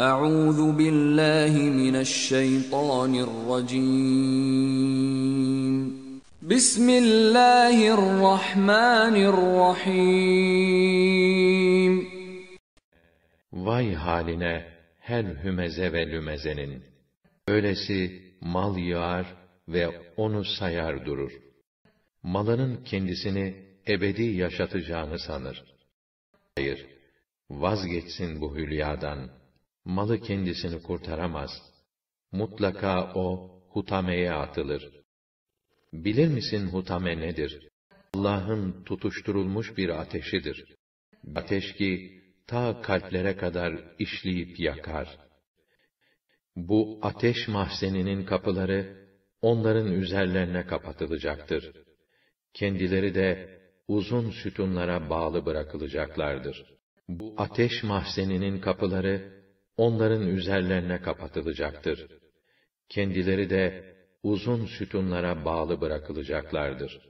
أعوذ بالله من الشيطان Vay haline her hümeze ve lümezenin. Öylesi mal yağar ve onu sayar durur. Malının kendisini ebedi yaşatacağını sanır. Hayır, vazgeçsin bu hülyadan.'' malı kendisini kurtaramaz. Mutlaka o, hutameye atılır. Bilir misin hutame nedir? Allah'ın tutuşturulmuş bir ateşidir. Ateş ki, ta kalplere kadar işleyip yakar. Bu ateş mahzeninin kapıları, onların üzerlerine kapatılacaktır. Kendileri de, uzun sütunlara bağlı bırakılacaklardır. Bu ateş mahzeninin kapıları, onların üzerlerine kapatılacaktır. Kendileri de uzun sütunlara bağlı bırakılacaklardır.